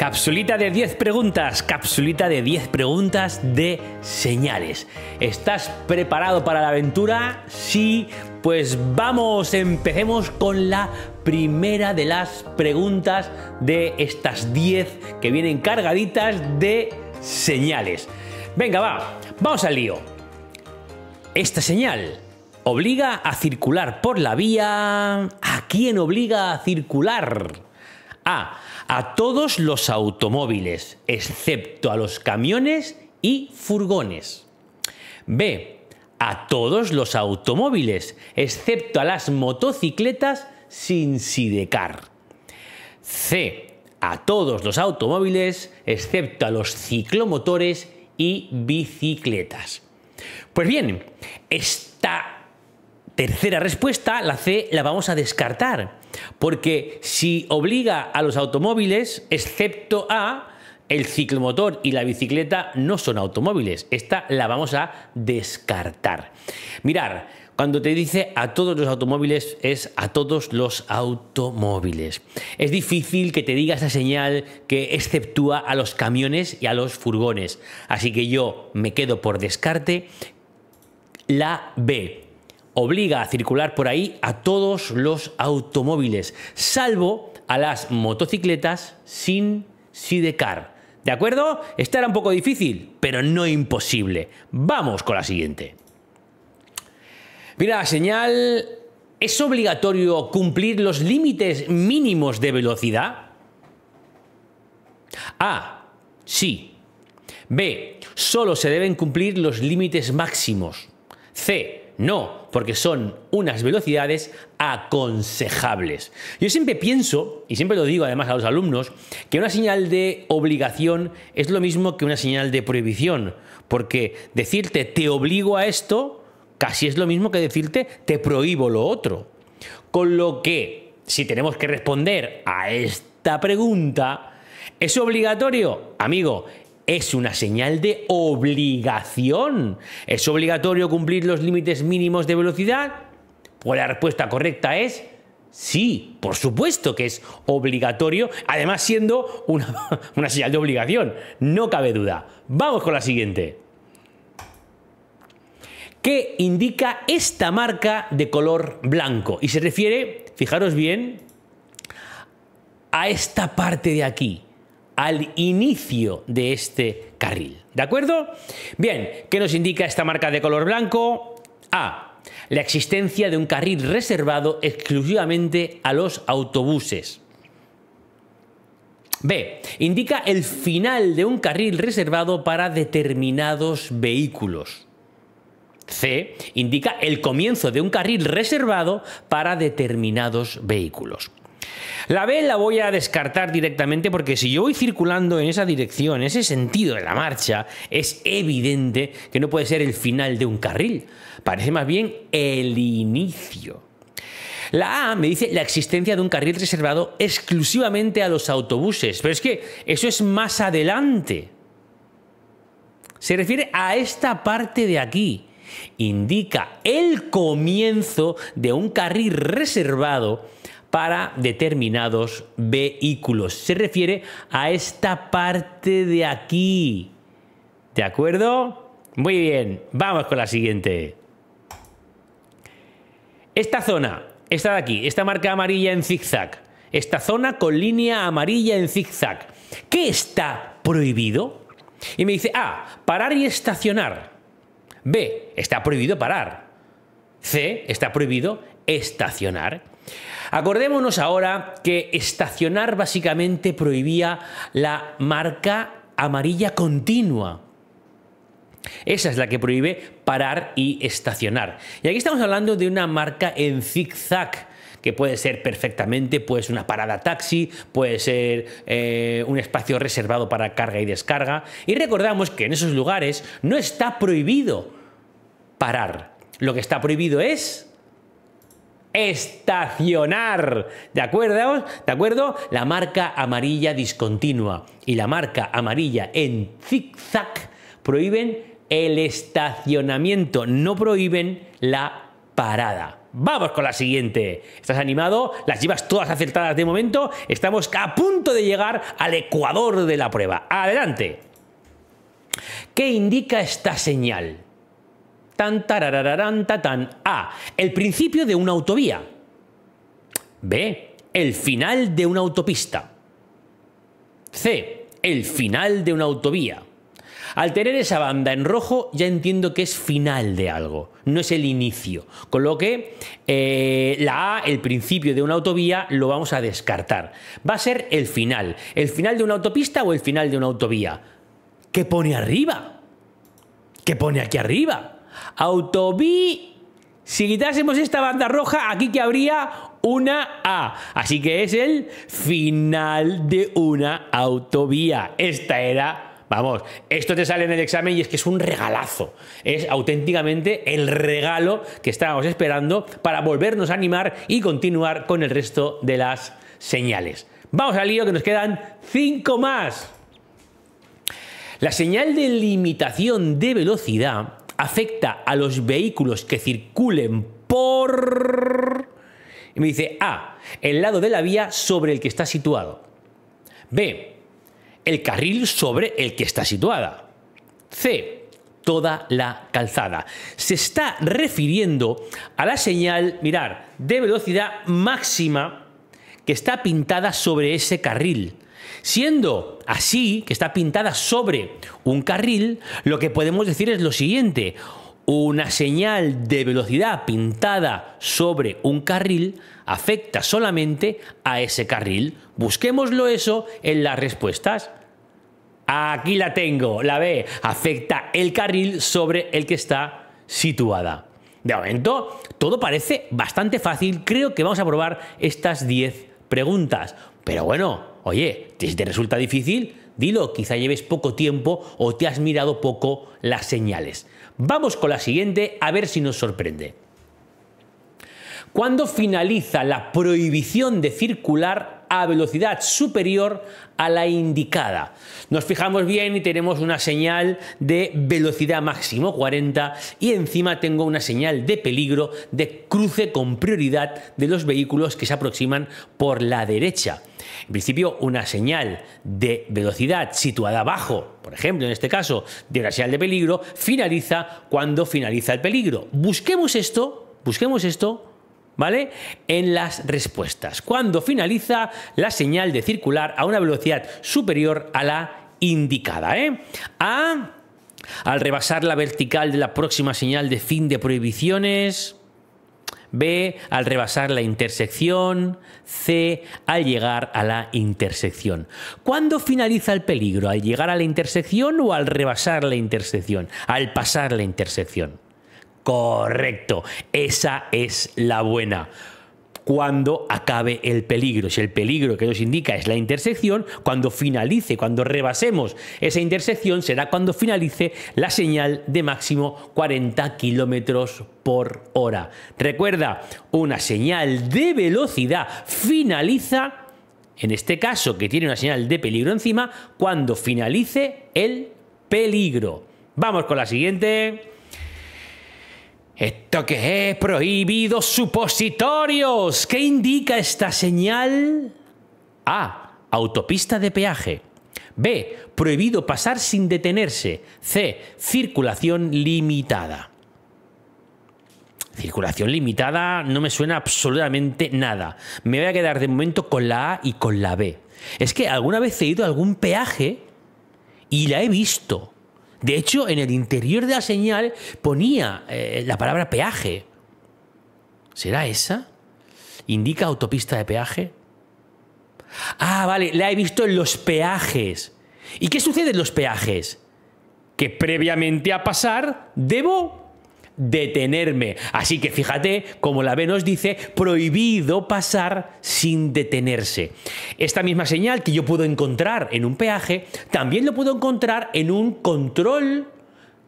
Capsulita de 10 preguntas, capsulita de 10 preguntas de señales. ¿Estás preparado para la aventura? Sí, pues vamos, empecemos con la primera de las preguntas de estas 10 que vienen cargaditas de señales. Venga, va, vamos al lío. Esta señal obliga a circular por la vía... ¿A quién obliga a circular? A. A todos los automóviles, excepto a los camiones y furgones. B. A todos los automóviles, excepto a las motocicletas sin sidecar. C. A todos los automóviles, excepto a los ciclomotores y bicicletas. Pues bien, esta tercera respuesta, la C, la vamos a descartar, porque si obliga a los automóviles, excepto a, el ciclomotor y la bicicleta no son automóviles. Esta la vamos a descartar. Mirar, cuando te dice a todos los automóviles es a todos los automóviles. Es difícil que te diga esa señal que exceptúa a los camiones y a los furgones. Así que yo me quedo por descarte la B obliga a circular por ahí a todos los automóviles, salvo a las motocicletas sin sidecar. ¿De acuerdo? Esta era un poco difícil, pero no imposible. Vamos con la siguiente. Mira, la señal, ¿es obligatorio cumplir los límites mínimos de velocidad? A. Sí. B. Solo se deben cumplir los límites máximos. C. No porque son unas velocidades aconsejables. Yo siempre pienso, y siempre lo digo además a los alumnos, que una señal de obligación es lo mismo que una señal de prohibición, porque decirte te obligo a esto casi es lo mismo que decirte te prohíbo lo otro. Con lo que, si tenemos que responder a esta pregunta, ¿es obligatorio? Amigo, es una señal de obligación. ¿Es obligatorio cumplir los límites mínimos de velocidad? Pues la respuesta correcta es sí, por supuesto que es obligatorio, además siendo una, señal de obligación, no cabe duda. Vamos con la siguiente. ¿Qué indica esta marca de color blanco? Y se refiere, fijaros bien, a esta parte de aquí al inicio de este carril. ¿De acuerdo? Bien, ¿qué nos indica esta marca de color blanco? A. La existencia de un carril reservado exclusivamente a los autobuses. B. Indica el final de un carril reservado para determinados vehículos. C. Indica el comienzo de un carril reservado para determinados vehículos. La B la voy a descartar directamente porque si yo voy circulando en esa dirección, en ese sentido de la marcha, es evidente que no puede ser el final de un carril. Parece más bien el inicio. La A me dice la existencia de un carril reservado exclusivamente a los autobuses, pero es que eso es más adelante. Se refiere a esta parte de aquí. Indica el comienzo de un carril reservado para determinados vehículos. Se refiere a esta parte de aquí. ¿De acuerdo? Muy bien, vamos con la siguiente. Esta zona, esta de aquí, esta marca amarilla en zigzag, esta zona con línea amarilla en zigzag, ¿qué está prohibido? Y me dice, A, ah, parar y estacionar. B, está prohibido parar. C, está prohibido estacionar. Acordémonos ahora que estacionar básicamente prohibía la marca amarilla continua. Esa es la que prohíbe parar y estacionar. Y aquí estamos hablando de una marca en zigzag que puede ser perfectamente pues una parada taxi, puede ser eh, un espacio reservado para carga y descarga. Y recordamos que en esos lugares no está prohibido parar. Lo que está prohibido es estacionar. ¿De acuerdo? ¿De acuerdo? La marca amarilla discontinua y la marca amarilla en zigzag prohíben el estacionamiento, no prohíben la parada. Vamos con la siguiente. ¿Estás animado? Las llevas todas acertadas de momento. Estamos a punto de llegar al ecuador de la prueba. Adelante. ¿Qué indica esta señal? tan tan A. El principio de una autovía. B. El final de una autopista. C. El final de una autovía. Al tener esa banda en rojo ya entiendo que es final de algo, no es el inicio. Con lo que eh, la A, el principio de una autovía, lo vamos a descartar. Va a ser el final. ¿El final de una autopista o el final de una autovía? ¿Qué pone arriba? ¿Qué pone aquí arriba? Autobí. Si quitásemos esta banda roja, aquí que habría una A. Así que es el final de una autovía. Esta era Vamos, esto te sale en el examen y es que es un regalazo. Es auténticamente el regalo que estábamos esperando para volvernos a animar y continuar con el resto de las señales. Vamos al lío que nos quedan 5 más. La señal de limitación de velocidad afecta a los vehículos que circulen por... Y me dice A, el lado de la vía sobre el que está situado. B, el carril sobre el que está situada. C, toda la calzada. Se está refiriendo a la señal, mirar, de velocidad máxima que está pintada sobre ese carril. Siendo así, que está pintada sobre un carril, lo que podemos decir es lo siguiente. Una señal de velocidad pintada sobre un carril afecta solamente a ese carril. Busquémoslo eso en las respuestas. Aquí la tengo, la B. Afecta el carril sobre el que está situada. De momento, todo parece bastante fácil. Creo que vamos a probar estas 10 preguntas. Pero bueno, oye, si te resulta difícil, dilo, quizá lleves poco tiempo o te has mirado poco las señales. Vamos con la siguiente a ver si nos sorprende. ¿Cuándo finaliza la prohibición de circular a velocidad superior a la indicada. Nos fijamos bien y tenemos una señal de velocidad máximo 40 y encima tengo una señal de peligro de cruce con prioridad de los vehículos que se aproximan por la derecha. En principio, una señal de velocidad situada abajo, por ejemplo, en este caso, de una señal de peligro, finaliza cuando finaliza el peligro. Busquemos esto, busquemos esto ¿vale? En las respuestas, cuando finaliza la señal de circular a una velocidad superior a la indicada, ¿eh? A, al rebasar la vertical de la próxima señal de fin de prohibiciones. B, al rebasar la intersección. C, al llegar a la intersección. ¿Cuándo finaliza el peligro? ¿Al llegar a la intersección o al rebasar la intersección? Al pasar la intersección. Correcto, esa es la buena cuando acabe el peligro. Si el peligro que nos indica es la intersección, cuando finalice, cuando rebasemos esa intersección, será cuando finalice la señal de máximo 40 kilómetros por hora. Recuerda, una señal de velocidad finaliza, en este caso que tiene una señal de peligro encima, cuando finalice el peligro. Vamos con la siguiente. ¿Esto que es? prohibido, supositorios. ¿Qué indica esta señal? A. Autopista de peaje. B. Prohibido pasar sin detenerse. C. Circulación limitada. Circulación limitada no me suena absolutamente nada. Me voy a quedar de momento con la A y con la B. Es que alguna vez he ido a algún peaje y la he visto. De hecho, en el interior de la señal ponía eh, la palabra peaje. ¿Será esa? ¿Indica autopista de peaje? Ah, vale, la he visto en los peajes. ¿Y qué sucede en los peajes? Que previamente a pasar debo detenerme. Así que fíjate, como la B nos dice, prohibido pasar sin detenerse. Esta misma señal que yo puedo encontrar en un peaje, también lo puedo encontrar en un control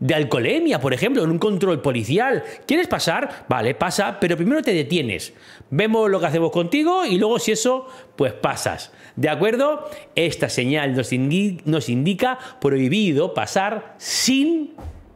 de alcoholemia, por ejemplo, en un control policial. ¿Quieres pasar? Vale, pasa, pero primero te detienes. Vemos lo que hacemos contigo y luego si eso, pues pasas. ¿De acuerdo? Esta señal nos, nos indica prohibido pasar sin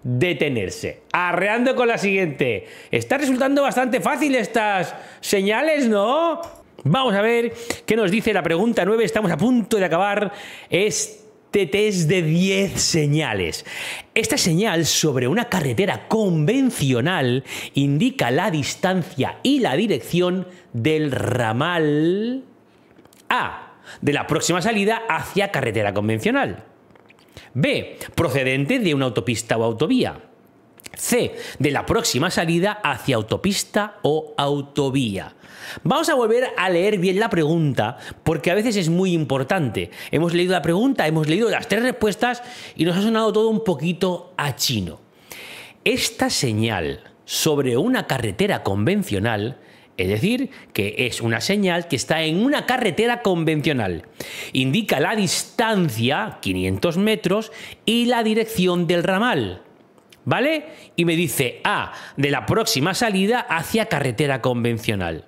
detenerse. Arreando con la siguiente. Está resultando bastante fácil estas señales, ¿no? Vamos a ver qué nos dice la pregunta 9. Estamos a punto de acabar este test de 10 señales. Esta señal sobre una carretera convencional indica la distancia y la dirección del ramal A de la próxima salida hacia carretera convencional. B. Procedente de una autopista o autovía. C. De la próxima salida hacia autopista o autovía. Vamos a volver a leer bien la pregunta porque a veces es muy importante. Hemos leído la pregunta, hemos leído las tres respuestas y nos ha sonado todo un poquito a chino. Esta señal sobre una carretera convencional es decir, que es una señal que está en una carretera convencional. Indica la distancia, 500 metros, y la dirección del ramal. ¿Vale? Y me dice A, de la próxima salida hacia carretera convencional.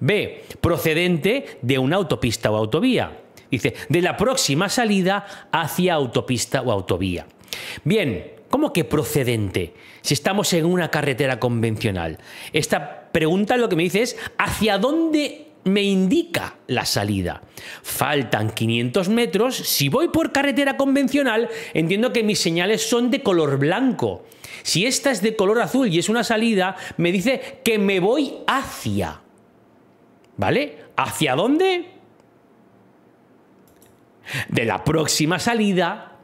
B, procedente de una autopista o autovía. Dice, de la próxima salida hacia autopista o autovía. Bien, ¿cómo que procedente? Si estamos en una carretera convencional. Esta pregunta lo que me dice es hacia dónde me indica la salida. Faltan 500 metros. Si voy por carretera convencional, entiendo que mis señales son de color blanco. Si esta es de color azul y es una salida, me dice que me voy hacia. ¿Vale? ¿Hacia dónde? De la próxima salida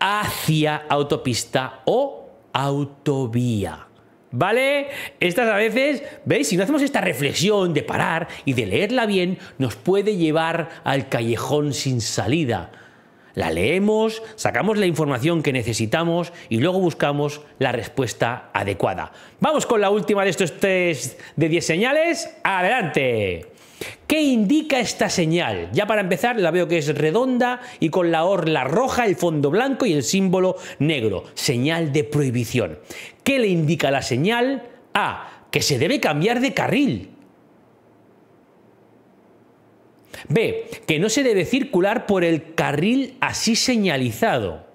hacia autopista o autovía. ¿Vale? Estas a veces, ¿veis? Si no hacemos esta reflexión de parar y de leerla bien, nos puede llevar al callejón sin salida. La leemos, sacamos la información que necesitamos y luego buscamos la respuesta adecuada. Vamos con la última de estos test de 10 señales. ¡Adelante! ¿Qué indica esta señal? Ya para empezar la veo que es redonda y con la orla roja, el fondo blanco y el símbolo negro. Señal de prohibición. ¿Qué le indica la señal? A. Que se debe cambiar de carril. B. Que no se debe circular por el carril así señalizado.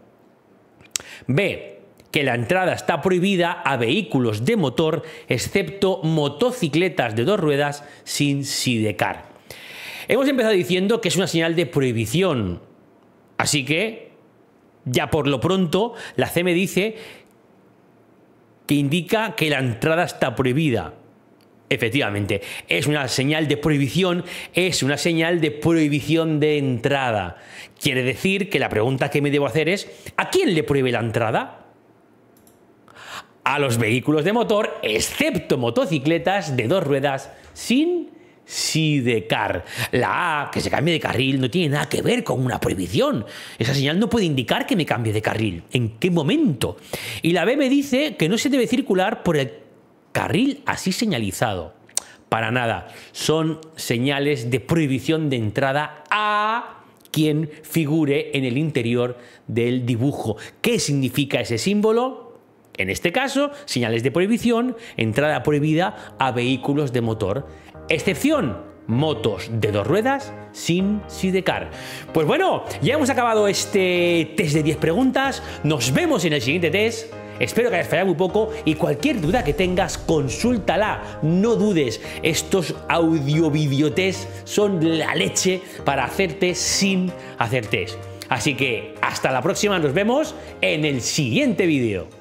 B que la entrada está prohibida a vehículos de motor, excepto motocicletas de dos ruedas sin sidecar. Hemos empezado diciendo que es una señal de prohibición, así que ya por lo pronto la me dice que indica que la entrada está prohibida. Efectivamente, es una señal de prohibición, es una señal de prohibición de entrada. Quiere decir que la pregunta que me debo hacer es, ¿a quién le prohíbe la entrada? a los vehículos de motor, excepto motocicletas de dos ruedas sin sidecar. La A, que se cambie de carril, no tiene nada que ver con una prohibición. Esa señal no puede indicar que me cambie de carril. ¿En qué momento? Y la B me dice que no se debe circular por el carril así señalizado. Para nada. Son señales de prohibición de entrada a quien figure en el interior del dibujo. ¿Qué significa ese símbolo? En este caso, señales de prohibición, entrada prohibida a vehículos de motor. Excepción, motos de dos ruedas sin sidecar. Pues bueno, ya hemos acabado este test de 10 preguntas. Nos vemos en el siguiente test. Espero que hayas fallado muy poco y cualquier duda que tengas, consúltala. No dudes, estos audio test son la leche para hacerte sin hacer test. Así que hasta la próxima, nos vemos en el siguiente vídeo.